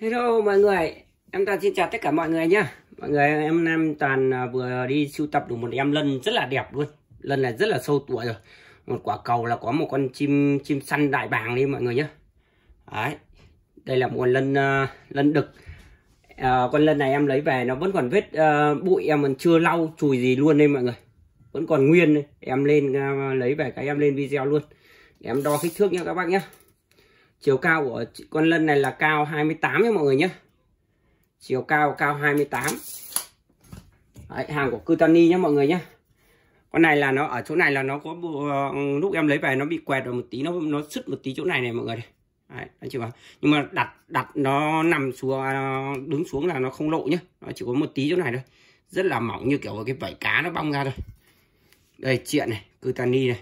Hello mọi người, em Toàn xin chào tất cả mọi người nhá. Mọi người em Nam Toàn à, vừa đi sưu tập được một em lân rất là đẹp luôn. Lân này rất là sâu tuổi rồi. Một quả cầu là có một con chim chim săn đại bàng đi mọi người nhé. Đấy. Đây là một con lân uh, lân đực. À, con lân này em lấy về nó vẫn còn vết uh, bụi em còn chưa lau chùi gì luôn đây mọi người. Vẫn còn nguyên đây. Em lên uh, lấy về cái em lên video luôn. em đo kích thước nhá các bác nhé chiều cao của con lân này là cao 28 nha mọi người nhé chiều cao cao 28 Đấy, hàng của Cutani nhé mọi người nhé con này là nó ở chỗ này là nó có ờ, lúc em lấy về nó bị quẹt rồi một tí nó nó sứt một tí chỗ này này mọi người này. Đấy, anh chị bảo nhưng mà đặt đặt nó nằm xuống à, đứng xuống là nó không lộ nhá nó chỉ có một tí chỗ này thôi rất là mỏng như kiểu cái vảy cá nó bong ra thôi đây chuyện này cutani này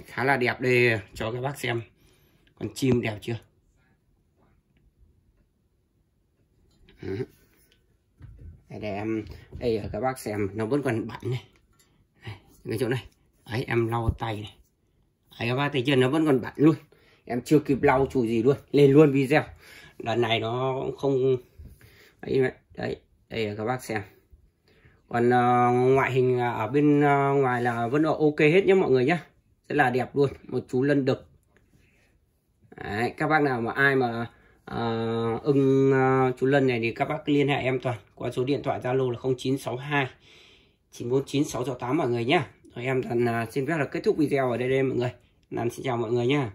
Đấy, khá là đẹp đây cho các bác xem con chim đẹp chưa Đấy, để em đây các bác xem nó vẫn còn bẩn này, này cái chỗ này ấy em lau tay này ấy các bác thấy chưa nó vẫn còn bẩn luôn em chưa kịp lau chùi gì luôn lên luôn video lần này nó không đấy đấy đây là các bác xem còn uh, ngoại hình ở bên uh, ngoài là vẫn ok hết nhé mọi người nhé rất là đẹp luôn một chú lân đực Đấy, các bác nào mà ai mà uh, ưng uh, chú lân này thì các bác liên hệ em toàn qua số điện thoại zalo là 0962 949 668 mọi người nhé rồi em toàn uh, xin phép là kết thúc video ở đây đây mọi người làm xin chào mọi người nhé